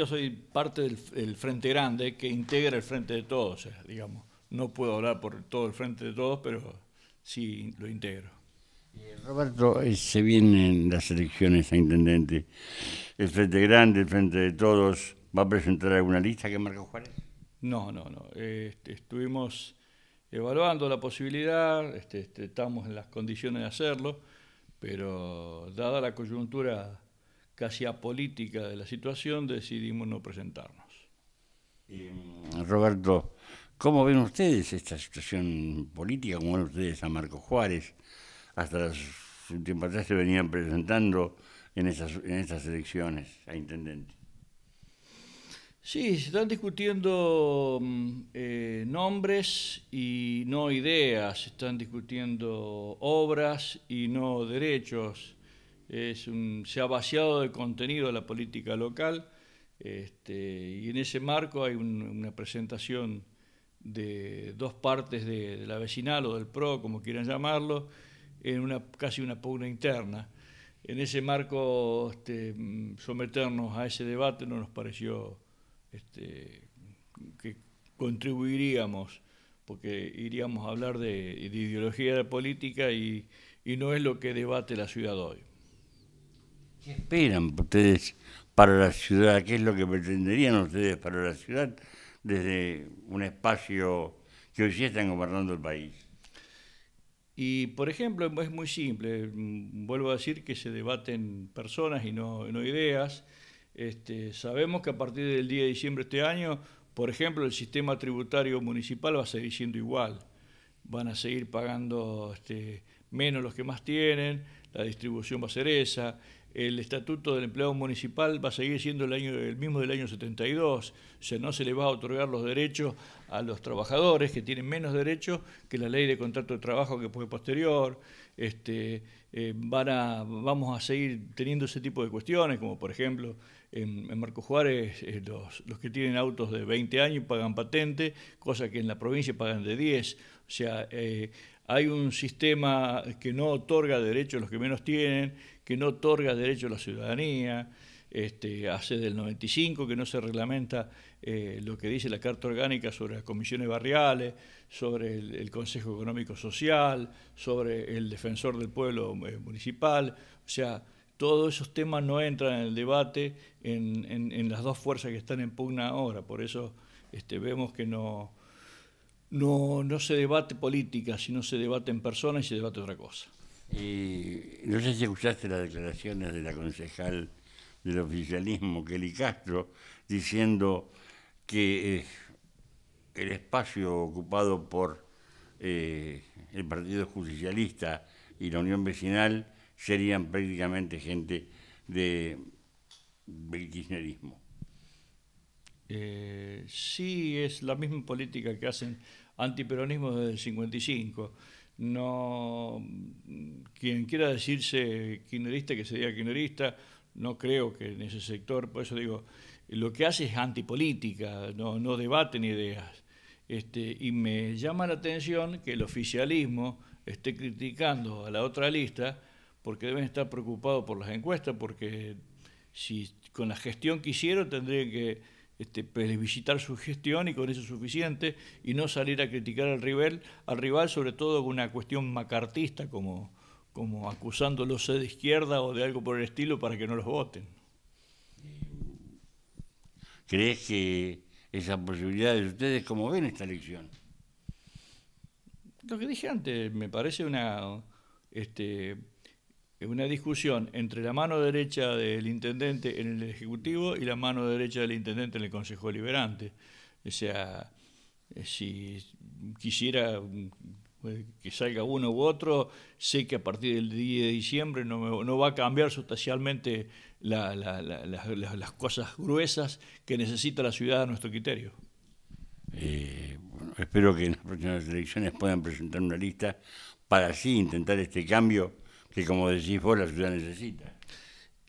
yo soy parte del Frente Grande que integra el Frente de Todos, digamos. No puedo hablar por todo el Frente de Todos, pero sí lo integro. Roberto, eh, se vienen las elecciones a intendente. El Frente Grande, el Frente de Todos, ¿va a presentar alguna lista que Marco Juárez? No, no, no. Este, estuvimos evaluando la posibilidad, este, este, estamos en las condiciones de hacerlo, pero dada la coyuntura casi apolítica de la situación, decidimos no presentarnos. Eh, Roberto, ¿cómo ven ustedes esta situación política? ¿Cómo ven ustedes a Marco Juárez? Hasta un tiempo atrás se venían presentando en estas en estas elecciones a intendente. Sí, se están discutiendo mm, eh, nombres y no ideas, se están discutiendo obras y no derechos se ha vaciado de contenido la política local este, y en ese marco hay una presentación de dos partes de, la vecinal o del PRO, como quieran llamarlo, en una, casi una pugna interna. En ese marco este, someternos a ese debate no nos pareció este, que contribuiríamos, porque iríamos a hablar de, ideología de política y no es lo que debate la ciudad hoy. ¿Qué esperan ustedes para la ciudad? ¿Qué es lo que pretenderían ustedes para la ciudad desde un espacio que hoy sí están gobernando el país? Y, por ejemplo, es muy simple. Mm, vuelvo a decir que se debaten personas y no, ideas. Este, sabemos que a partir del día de diciembre de este año, por ejemplo, el sistema tributario municipal va a seguir siendo igual. Van a seguir pagando este, menos los que más tienen, la distribución va a ser esa el estatuto del empleado municipal va a seguir siendo el, mismo del año 72, o sea, no se le va a otorgar los derechos a los trabajadores que tienen menos derechos que la ley de contrato de trabajo que fue posterior, este, eh, vamos a seguir teniendo ese tipo de cuestiones, como por ejemplo en, Marco Juárez eh, los, que tienen autos de 20 años pagan patente, cosa que en la provincia pagan de 10, o sea, eh, hay un sistema que no otorga derechos a los que menos tienen, que no otorga derecho a la ciudadanía, este, hace del 95 que no se reglamenta eh, lo que dice la Carta Orgánica sobre las comisiones barriales, sobre el, Consejo Económico Social, sobre el Defensor del Pueblo eh, Municipal, o sea, todos esos temas no entran en el debate en, las dos fuerzas que están en pugna ahora, por eso este, vemos que no, no, no se debate política, sino se debate en persona y se debate otra cosa. Y no sé si escuchaste las declaraciones de la concejal del oficialismo, Kelly Castro, diciendo que eh, el espacio ocupado por eh, el Partido Justicialista y la Unión Vecinal serían prácticamente gente de, del kirchnerismo. Eh, sí, es la misma política que hacen antiperonismo desde el 55 no quien quiera decirse quinerista, que se diga quinerista, no creo que en ese sector, por eso digo, lo que hace es antipolítica, no, no ni ideas. Este, y me llama la atención que el oficialismo esté criticando a la otra lista porque deben estar preocupados por las encuestas, porque si con la gestión que hicieron tendrían que este, su gestión y con eso suficiente, y no salir a criticar al rival, al rival sobre todo con una cuestión macartista, como, como acusándolos de izquierda o de algo por el estilo para que no los voten. ¿Crees que esa posibilidad de ustedes, cómo ven esta elección? Lo que dije antes, me parece una este, es una discusión entre la mano derecha del intendente en el Ejecutivo y la mano derecha del intendente en el Consejo Liberante. O sea, eh, si quisiera eh, que salga uno u otro, sé que a partir del 10 de diciembre no, va a cambiar sustancialmente las cosas gruesas que necesita la ciudad a nuestro criterio. Eh, bueno, espero que en las próximas elecciones puedan presentar una lista para así intentar este cambio que como decís vos, la ciudad necesita.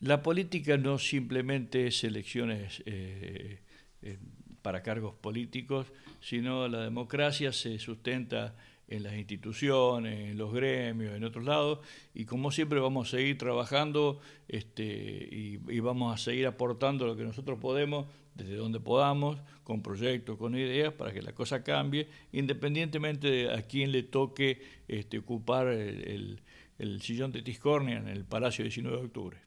La política no simplemente es elecciones eh, eh, para cargos políticos, sino la democracia se sustenta en las instituciones, en los gremios, en otros lados, y como siempre vamos a seguir trabajando este, y, vamos a seguir aportando lo que nosotros podemos, desde donde podamos, con proyectos, con ideas, para que la cosa cambie, independientemente de a quién le toque este, ocupar el el sillón de Tiscornia en el Palacio 19 de Octubre.